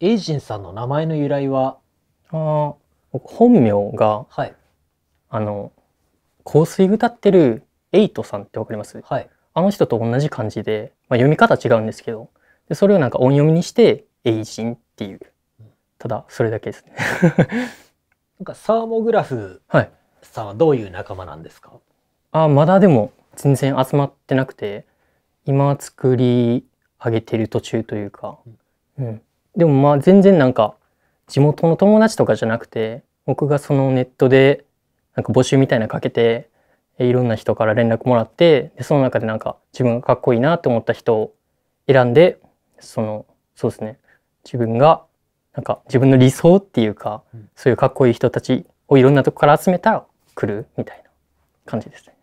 エイジンさんの名前の由来はあ僕本名が、はい、あの香水歌ってるエイトさんってわかります、はい、あの人と同じ感じで、まあ、読み方違うんですけどでそれをなんか音読みにして「エイジン」っていうただそれだけですね なんかサーモグラフさんはどういう仲間なんですか、はい、あまだでも全然集まってなくて今作り上げてる途中というか、うん、うんでもまあ全然なんか地元の友達とかじゃなくて僕がそのネットでなんか募集みたいなかけていろんな人から連絡もらってでその中でなんか自分がかっこいいなと思った人を選んでそのそうですね自分がなんか自分の理想っていうか、そういうかっこいい人たちをいろんなとこから集めたら来るみたいな感じですね。